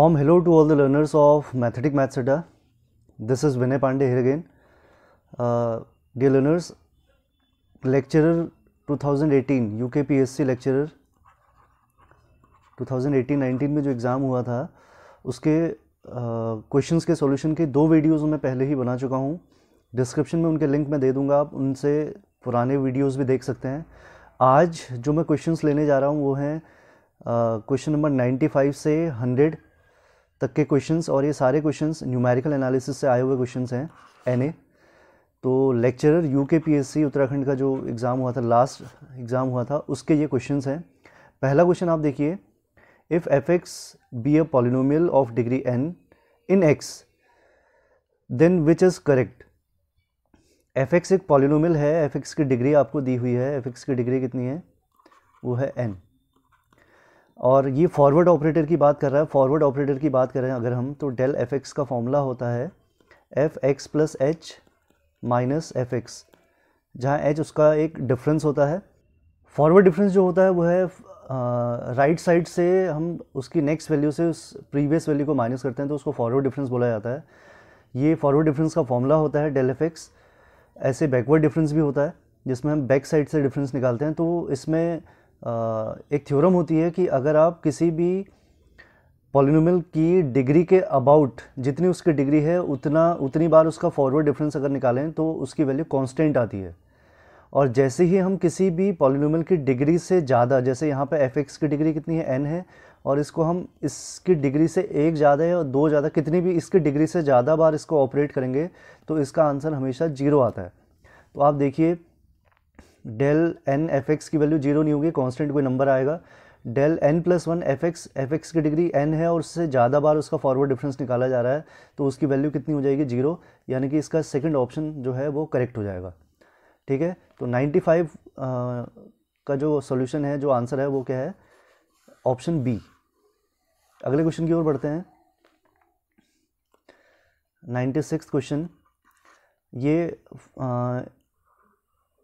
warm hello to all the learners of mathematic maths Adda this is Vinay Pandey here again dear learners lecture two thousand eighteen U K P S C lecture two thousand eighteen nineteen में जो exam हुआ था उसके question uh, के solution के दो videos मैं पहले ही बना चुका हूँ डिस्क्रिप्शन में उनके लिंक मैं दे दूँगा आप उनसे पुराने वीडियोज़ भी देख सकते हैं आज जो मैं क्वेश्चन लेने जा रहा हूँ वो हैं क्वेश्चन नंबर नाइन्टी फाइव से हंड्रेड तक के क्वेश्चंस और ये सारे क्वेश्चंस न्यूमेरिकल एनालिसिस से आए हुए क्वेश्चंस हैं एन तो lecturer U K P Uttarakhand का जो एग्ज़ाम हुआ था लास्ट एग्ज़ाम हुआ था उसके ये क्वेश्चंस हैं पहला क्वेश्चन आप देखिए if f x be a polynomial of degree n in x then which is correct f x एक पॉलिनोमियल है एफ एक्स की डिग्री आपको दी हुई है एफ एक्स की डिग्री कितनी है वो है एन और ये फॉरवर्ड ऑपरेटर की बात कर रहा है फॉरवर्ड ऑपरेटर की बात करें अगर हम तो डेल एफ एक्स का फॉर्मूला होता है f x plus h minus f x जहाँ एच उसका एक डिफरेंस होता है फॉरवर्ड डिफरेंस जो होता है वो है राइट uh, साइड right से हम उसकी नेक्स्ट वैल्यू से उस प्रीवियस वैल्यू को माइनस करते हैं तो उसको फॉरवर्ड डिफरेंस बोला जाता है ये फॉरवर्ड डिफरेंस का फॉर्मूला होता है डेल एफ एक्स ऐसे बैकवर्ड डिफरेंस भी होता है जिसमें हम बैक साइड से डिफरेंस निकालते हैं तो इसमें एक थ्योरम होती है कि अगर आप किसी भी पॉलिनोमल की डिग्री के अबाउट जितनी उसकी डिग्री है उतना उतनी बार उसका फॉरवर्ड डिफरेंस अगर निकालें तो उसकी वैल्यू कांस्टेंट आती है और जैसे ही हम किसी भी पॉलिनोमल की डिग्री से ज़्यादा जैसे यहाँ पे एफ एक्स की डिग्री कितनी है एन है और इसको हम इसकी डिग्री से एक ज़्यादा या दो ज़्यादा कितनी भी इसकी डिग्री से ज़्यादा बार इसको ऑपरेट करेंगे तो इसका आंसर हमेशा जीरो आता है तो आप देखिए डेल एन एफ एक्स की वैल्यू जीरो नहीं होगी कांस्टेंट कोई नंबर आएगा del n plus one f x f x की डिग्री एन है और उससे ज़्यादा बार उसका फॉरवर्ड डिफरेंस निकाला जा रहा है तो उसकी वैल्यू कितनी हो जाएगी जीरो यानी कि इसका सेकेंड ऑप्शन जो है वो करेक्ट हो जाएगा ठीक है तो नाइन्टी फाइव का जो सोल्यूशन है जो आंसर है वो क्या है ऑप्शन बी अगले क्वेश्चन की ओर बढ़ते हैं नाइन्टी सिक्स क्वेश्चन ये आ,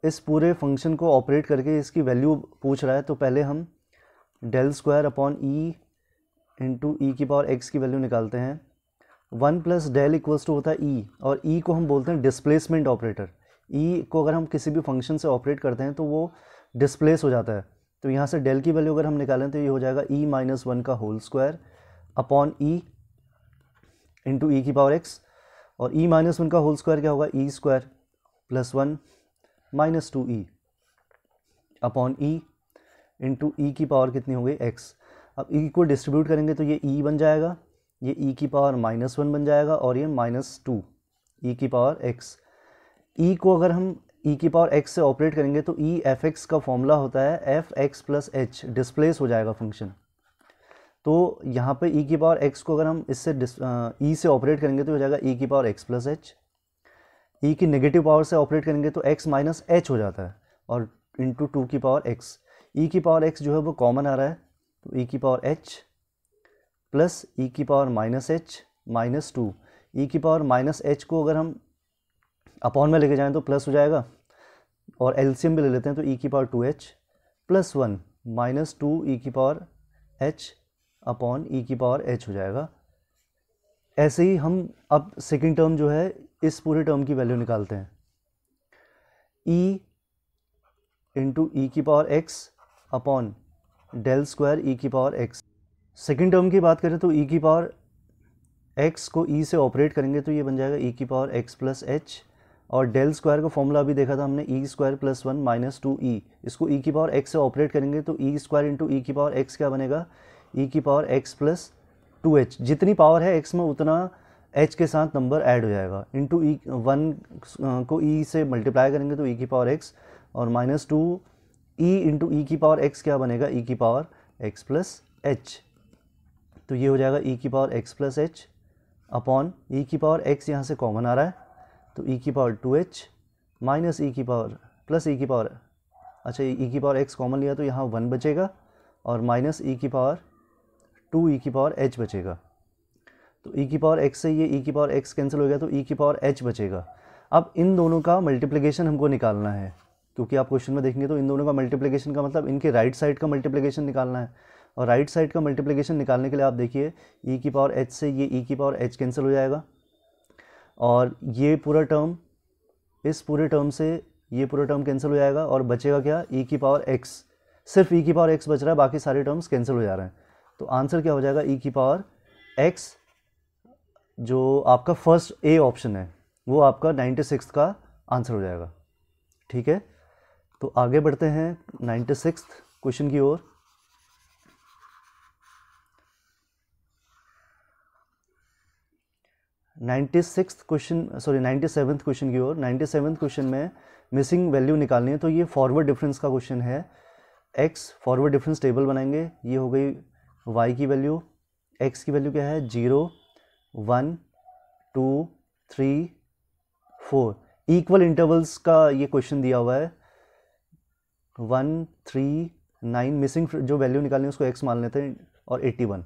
इस पूरे फंक्शन को ऑपरेट करके इसकी वैल्यू पूछ रहा है तो पहले हम del square upon E into E की पावर एक्स की वैल्यू निकालते हैं one plus del equals to होता है ई e, और ई e को हम बोलते हैं डिस्प्लेसमेंट ऑपरेटर ई को अगर हम किसी भी फंक्शन से ऑपरेट करते हैं तो वो डिस्प्लेस हो जाता है तो यहाँ से डेल की वैल्यू अगर हम निकालें तो ये हो जाएगा ई e माइनस वन का whole square upon E into E की पावर एक्स और ई e माइनस वन का होल स्क्वायर क्या होगा E square plus one minus two E upon E into E की पावर कितनी हो गई एक्स अब ई को डिस्ट्रीब्यूट करेंगे तो ये ई e बन जाएगा ये ई e की पावर माइनस वन बन जाएगा और ये माइनस टू ई की पावर एक्स ई को अगर हम ई e की पावर एक्स से ऑपरेट करेंगे तो ई एफ एक्स का फॉर्मूला होता है f x plus h displace हो जाएगा फंक्शन तो यहाँ पे ई e की पावर एक्स को अगर हम इससे ई e से ऑपरेट करेंगे तो हो जाएगा ई e की power x plus h E e की नेगेटिव पावर से ऑपरेट करेंगे तो एक्स माइनस एच हो जाता है और इंटू टू की पावर एक्स ई की पावर एक्स जो है वो कॉमन आ रहा है तो ई e की पावर एच प्लस ई की power minus h minus two E की पावर माइनस एच को अगर हम अपॉन में लेके जाएं तो प्लस हो जाएगा और एल्सियम भी ले लेते हैं तो ई e की power two h plus one minus two E की पावर एच अपॉन ई की पावर एच हो जाएगा ऐसे ही हम अब सेकेंड टर्म जो है इस पूरे टर्म की वैल्यू निकालते हैं ई इंटू ई की power x upon del square E की पावर एक्स सेकेंड टर्म की बात करें तो ई e की पावर एक्स को ई e से ऑपरेट करेंगे तो ये बन जाएगा ई e की पावर एक्स प्लस एच और डेल स्क्वायर का फॉर्मूला अभी देखा था हमने E square plus one minus two E इसको ई की पावर एक्स से ऑपरेट करेंगे तो ई स्क्वायर इंटू ई की पावर एक्स क्या बनेगा ई की power x plus two h जितनी पावर है एक्स में उतना एच के साथ नंबर ऐड हो जाएगा इंटू ई वन को ई e से मल्टीप्लाई करेंगे तो ई e की पावर एक्स और minus two E into E की पावर एक्स क्या बनेगा ई e की पावर एक्स प्लस एच तो ये हो जाएगा ई की power x plus h upon E की पावर एक्स यहाँ से कॉमन आ रहा है तो ई की power two h minus E की पावर प्लस ई की पावर अच्छा ई की पावर एक्स कॉमन लिया तो यहाँ वन बचेगा और माइनस ई की पावर टू ई e की पावर एच बचेगा तो ई e की पावर एक्स से ये ई e की पावर एक्स कैंसिल हो गया तो ई की पावर एच बचेगा अब इन दोनों का मल्टीप्लिकेशन हमको निकालना है क्योंकि आप क्वेश्चन में देखेंगे तो इन दोनों का मल्टीप्लिकेशन का मतलब इनके राइट साइड का मल्टीप्लिकेशन निकालना है और राइट साइड का मल्टीप्लिकेशन निकालने के लिए आप देखिए ई की पावर एच से ये ई की पावर एच कैंसिल हो जाएगा और ये पूरा टर्म इस पूरे टर्म से ये पूरा टर्म कैंसिल हो जाएगा और बचेगा क्या ई की पावर एक्स सिर्फ ई की पावर एक्स बच रहा है बाकी सारे टर्म्स कैंसिल हो जा रहे हैं तो आंसर क्या हो जाएगा ई e की पावर एक्स जो आपका फर्स्ट ए ऑप्शन है वो आपका नाइन्टी सिक्स का आंसर हो जाएगा ठीक है तो आगे बढ़ते हैं नाइन्टी सिक्स क्वेश्चन की ओर ninety six question sorry ninety seventh question की ओर नाइन्टी सेवन्थ क्वेश्चन में मिसिंग वैल्यू निकालनी है तो ये फॉरवर्ड डिफरेंस का क्वेश्चन है एक्स फॉरवर्ड डिफरेंस टेबल बनाएंगे ये हो गई वाई की वैल्यू एक्स की वैल्यू क्या है zero one two three four equal intervals का ये क्वेश्चन दिया हुआ है वन थ्री नाइन मिसिंग जो वैल्यू निकालनी है उसको एक्स मान लेते हैं और एट्टी वन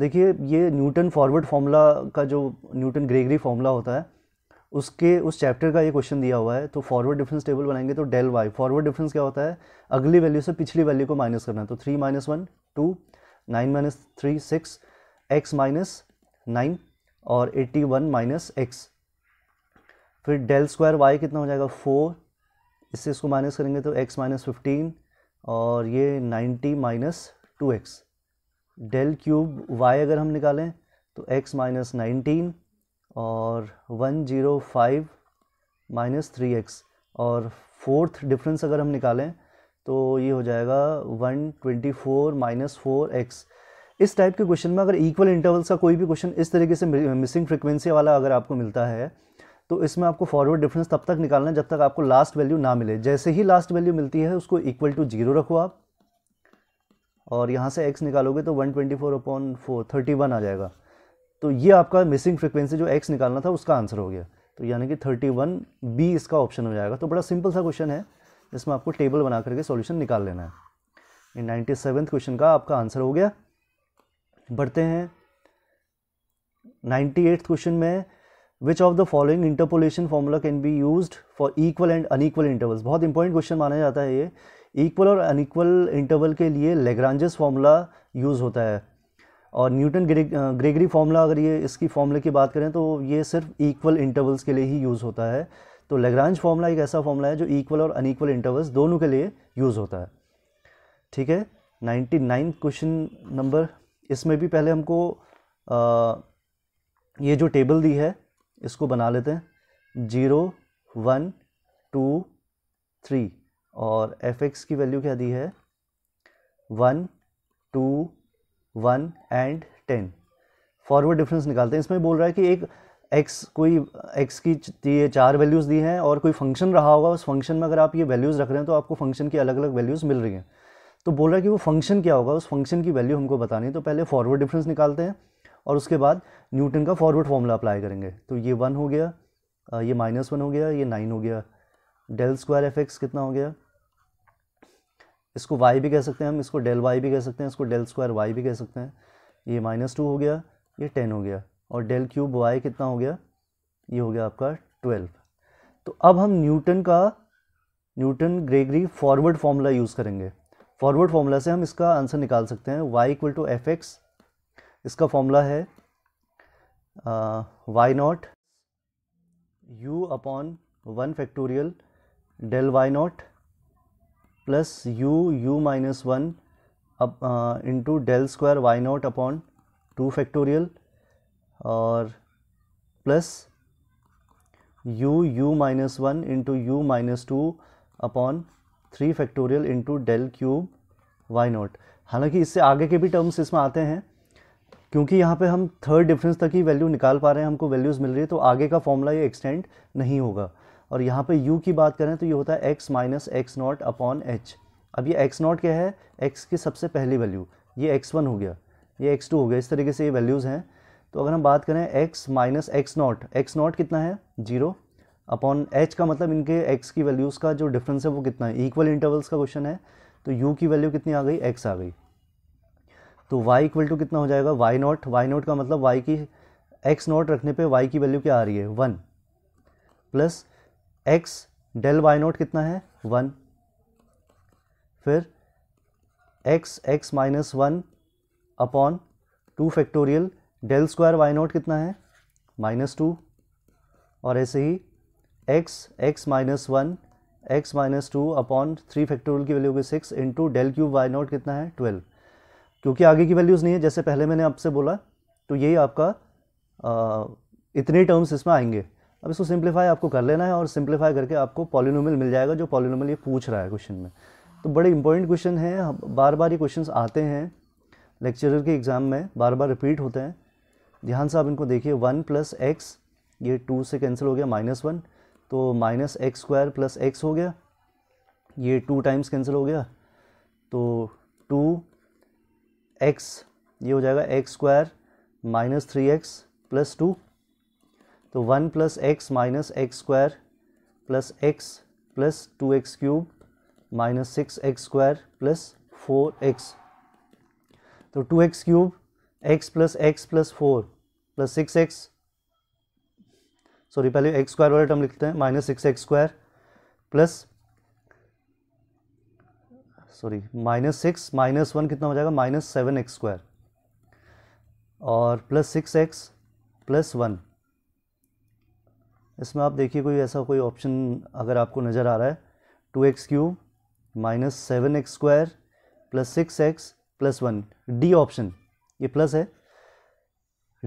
देखिए ये न्यूटन फॉरवर्ड फार्मूला का जो न्यूटन ग्रेगरी फार्मूला होता है उसके उस चैप्टर का ये क्वेश्चन दिया हुआ है तो फॉरवर्ड डिफरेंस टेबल बनाएंगे तो डेल वाई फॉरवर्ड डिफरेंस क्या होता है अगली वैल्यू से पिछली वैल्यू को माइनस करना है तो three minus one two nine minus three six x minus nine और एट्टी वन माइनस एक्स फिर डेल स्क्वायर वाई कितना हो जाएगा फोर इससे इसको माइनस करेंगे तो एक्स माइनस फिफ्टीन और ये ninety minus two x del cube y अगर हम निकालें तो एक्स माइनस नाइनटीन और one zero five minus three x और फोर्थ डिफरेंस अगर हम निकालें तो ये हो जाएगा one twenty four minus four x इस टाइप के क्वेश्चन में अगर इक्वल इंटरवल्स का कोई भी क्वेश्चन इस तरीके से मिसिंग फ्रिक्वेंसी वाला अगर आपको मिलता है तो इसमें आपको फॉरवर्ड डिफरेंस तब तक निकालना है जब तक आपको लास्ट वैल्यू ना मिले जैसे ही लास्ट वैल्यू मिलती है उसको इक्वल टू जीरो रखो आप और यहाँ से एक्स निकालोगे तो one twenty four upon four thirty one आ जाएगा तो ये आपका मिसिंग फ्रिक्वेंसी जो एक्स निकालना था उसका आंसर हो गया तो यानी कि थर्टी वन बी इसका ऑप्शन हो जाएगा तो बड़ा सिंपल सा क्वेश्चन है इसमें आपको टेबल बना करके सॉल्यूशन निकाल लेना है नाइन्टी सेवेंथ क्वेश्चन का आपका आंसर हो गया बढ़ते हैं नाइन्टी एट्थ क्वेश्चन में which of the following interpolation formula can be use for equal and unequal intervals बहुत इंपॉर्टेंट क्वेश्चन माना जाता है ये इक्वल और अनईक्वल इंटरवल के लिए लेग्रांजस फॉर्मूला यूज़ होता है और न्यूटन ग्रेगरी फॉर्मूला अगर ये इसकी फॉर्मूले की बात करें तो ये सिर्फ इक्वल इंटरवल्स के लिए ही यूज़ होता है तो लेग्रांज फॉर्मूला एक ऐसा फॉर्मूला है जो इक्वल और अनईक्वल इंटरवल्स दोनों के लिए यूज़ होता है ठीक है नाइन्टी नाइन क्वेश्चन नंबर इसमें भी पहले हमको आ, ये जो टेबल दी है इसको बना लेते हैं जीरो वन टू थ्री और एफ एक्स की वैल्यू क्या दी है one two one and ten forward difference निकालते हैं इसमें बोल रहा है कि एक एक्स कोई एक्स की ये चार वैल्यूज़ दी हैं और कोई फंक्शन रहा होगा उस फंक्शन में अगर आप ये वैल्यूज़ रख रहे हैं तो आपको फंक्शन की अलग अलग वैल्यूज़ मिल रही हैं तो बोल रहा है कि वो फंक्शन क्या होगा उस फंक्शन की वैल्यू हमको बतानी है तो पहले फॉरवर्ड डिफरेंस निकालते हैं और उसके बाद न्यूटन का फॉरवर्ड फॉर्मूला अप्लाई करेंगे तो ये वन हो गया ये माइनस वन हो गया ये नाइन हो गया डेल स्क्वायर एफ एक्स कितना हो गया इसको वाई भी कह सकते हैं हम इसको डेल वाई भी कह सकते हैं इसको डेल स्क्वायर वाई भी कह सकते हैं ये माइनस टू हो गया ये टेन हो गया और डेल क्यूब वाई कितना हो गया ये हो गया आपका ट्वेल्व तो अब हम न्यूटन का Newton Gregory forward formula use करेंगे फॉरवर्ड फार्मूला से हम इसका आंसर निकाल सकते हैं y equal to f x इसका फॉर्मूला है y not u upon one factorial del y not plus u u minus one into del square y not upon two factorial और plus u u minus one into u minus two upon three factorial into del cube y not हालांकि इससे आगे के भी terms इसमें आते हैं क्योंकि यहाँ पे हम थर्ड डिफरेंस तक ही वैल्यू निकाल पा रहे हैं हमको वैल्यूज़ मिल रही है तो आगे का फॉर्मूला ये एक्सटेंड नहीं होगा और यहाँ पे u की बात करें तो ये होता है x minus x not upon h अब ये x नॉट क्या है x की सबसे पहली वैल्यू ये x1 हो गया ये x2 हो गया इस तरीके से ये वैल्यूज़ हैं तो अगर हम बात करें x minus x not x not कितना है जीरो अपॉन h का मतलब इनके x की वैल्यूज़ का जो डिफरेंस है वो कितना है इक्वल इंटरवल्स का क्वेश्चन है तो u की वैल्यू कितनी आ गई x आ गई तो y इक्वल टू कितना हो जाएगा y नॉट y नॉट का मतलब y की x नॉट रखने पे y की वैल्यू क्या आ रही है one plus x del y not कितना है वन फिर x x minus one upon two factorial del square y not कितना है माइनस टू और ऐसे ही x x minus one x minus two upon three factorial की वैल्यू होगी six into del cube y not कितना है ट्वेल्व क्योंकि आगे की वैल्यूज़ नहीं है जैसे पहले मैंने आपसे बोला तो यही आपका आ, इतने टर्म्स इसमें आएंगे अब इसको सिंप्लीफाई आपको कर लेना है और सिंप्लीफाई करके आपको पॉलिनोमियल मिल जाएगा जो पॉलिनोमियल ये पूछ रहा है क्वेश्चन में तो बड़े इंपॉर्टेंट क्वेश्चन हैं बार बार ये क्वेश्चन आते हैं लेक्चरर के एग्ज़ाम में बार बार रिपीट होते हैं ध्यान से आप इनको देखिए वन प्लस एक्स ये टू से कैंसिल हो गया माइनस वन तो minus x square plus x हो गया ये टू टाइम्स कैंसिल हो गया तो टू एक्स ये हो जाएगा x square minus three x plus two तो one plus x minus x square plus x plus two x cube minus six x square plus four x तो two x cube x plus x plus four plus six x sorry पहले x square वाले term लिखते हैं minus six x square plus sorry minus six minus one कितना हो जाएगा minus seven x square और plus six x plus one इसमें आप देखिए कोई ऐसा कोई ऑप्शन अगर आपको नज़र आ रहा है two x cube minus seven x square plus six x plus one D option ये प्लस है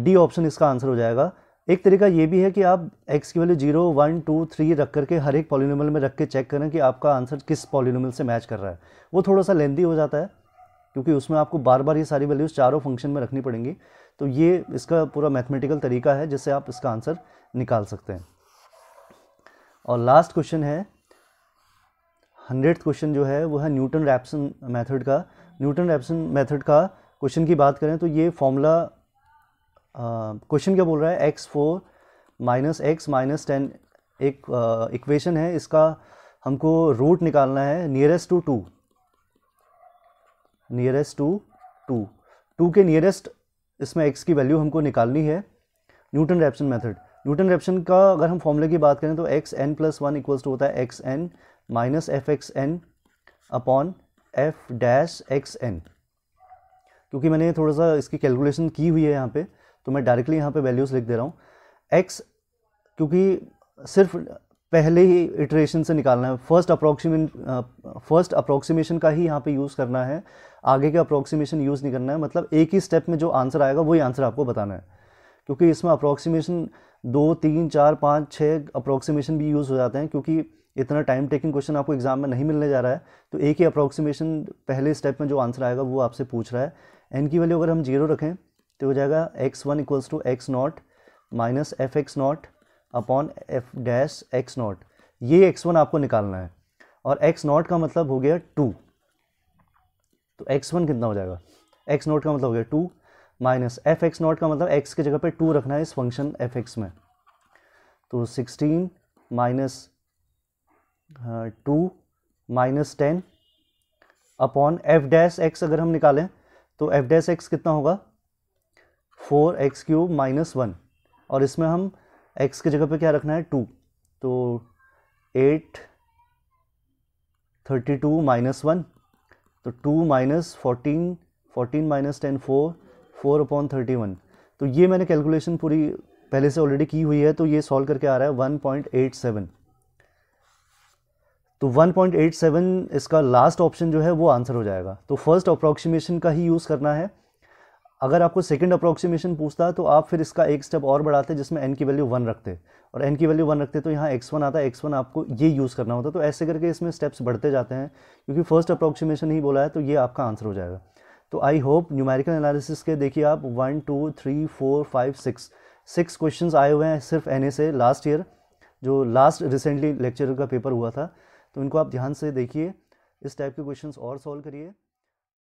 डी ऑप्शन इसका आंसर हो जाएगा एक तरीका ये भी है कि आप एक्स की value zero one two three रख करके हर एक पॉलिनोमल में रख के चेक करें कि आपका आंसर किस पॉलिनोमल से मैच कर रहा है वो थोड़ा सा लेंदी हो जाता है क्योंकि उसमें आपको बार बार ये सारी वैल्यूज़ चारों फंक्शन में रखनी पड़ेंगी तो ये इसका पूरा मैथमेटिकल तरीका है जिससे आप इसका आंसर निकाल सकते हैं और लास्ट क्वेश्चन है हंड्रेड क्वेश्चन जो है वो है न्यूटन रैप्सन मेथड का न्यूटन रैप्सन मेथड का क्वेश्चन की बात करें तो ये फॉर्मूला क्वेश्चन क्या बोल रहा है x four minus x minus ten एक इक्वेशन है इसका हमको रूट निकालना है nearest to two nearest to two two के नियरेस्ट इसमें एक्स की वैल्यू हमको निकालनी है Newton Raphson method Newton Raphson का अगर हम फॉर्मूले की बात करें तो x n plus one equals to होता है x n minus f x n upon f dash x n क्योंकि मैंने थोड़ा सा इसकी कैलकुलेशन की हुई है यहाँ पे तो मैं डायरेक्टली यहाँ पे वैल्यूज़ लिख दे रहा हूँ एक्स क्योंकि सिर्फ पहले ही इटरेशन से निकालना है फर्स्ट अप्रोक्सीमेट फर्स्ट अप्रोक्सीमेशन का ही यहाँ पे यूज़ करना है आगे के अप्रोक्सीमेशन यूज़ नहीं करना है मतलब एक ही स्टेप में जो आंसर आएगा वही आंसर आपको बताना है क्योंकि इसमें अप्रोक्सीमेशन दो तीन चार पाँच छः अप्रोक्सीमेशन भी यूज़ हो जाते हैं क्योंकि इतना टाइम टेकिंग क्वेश्चन आपको एग्जाम में नहीं मिलने जा रहा है तो एक ही अप्रोक्सीमेशन पहले स्टेप में जो आंसर आएगा वो आपसे पूछ रहा है एन की वैल्यू अगर हम जीरो रखें तो हो जाएगा x one equals to x not minus f x not upon f dash x not ये एक्स वन आपको निकालना है और एक्स नॉट का मतलब हो गया टू तो एक्स वन कितना हो जाएगा एक्स नॉट का मतलब हो गया two minus f x not का मतलब एक्स की जगह पे टू रखना है इस फंक्शन एफ एक्स में तो sixteen minus two minus ten upon f dash x अगर हम निकालें तो एफ डैस एक्स कितना होगा four x cube minus one और इसमें हम एक्स की जगह पे क्या रखना है टू तो eight thirty two minus one तो two minus fourteen fourteen minus ten four four upon thirty one तो ये मैंने कैलकुलेशन पूरी पहले से ऑलरेडी की हुई है तो ये सॉल्व करके आ रहा है वन पॉइंट एट सेवन तो 1.87 इसका लास्ट ऑप्शन जो है वो आंसर हो जाएगा तो फर्स्ट अप्रोक्सीमेशन का ही यूज़ करना है अगर आपको सेकंड अप्रोक्सीमेशन पूछता तो आप फिर इसका एक स्टेप और बढ़ाते जिसमें एन की वैल्यू वन रखते और एन की वैल्यू वन रखते तो यहाँ एक्स वन आता है एक्स वन आपको ये यूज़ करना होता तो ऐसे करके इसमें स्टेप्स बढ़ते जाते हैं क्योंकि फर्स्ट अप्रोक्सीमेशन ही बोला है तो ये आपका आंसर हो जाएगा तो आई होप न्यूमेरिकल एनालिसिस के देखिए आप one two three four five six six question आए हुए हैं सिर्फ एन से लास्ट ईयर जो लास्ट रिसेंटली लेक्चर का पेपर हुआ था तो इनको आप ध्यान से देखिए इस टाइप के क्वेश्चंस और सॉल्व करिए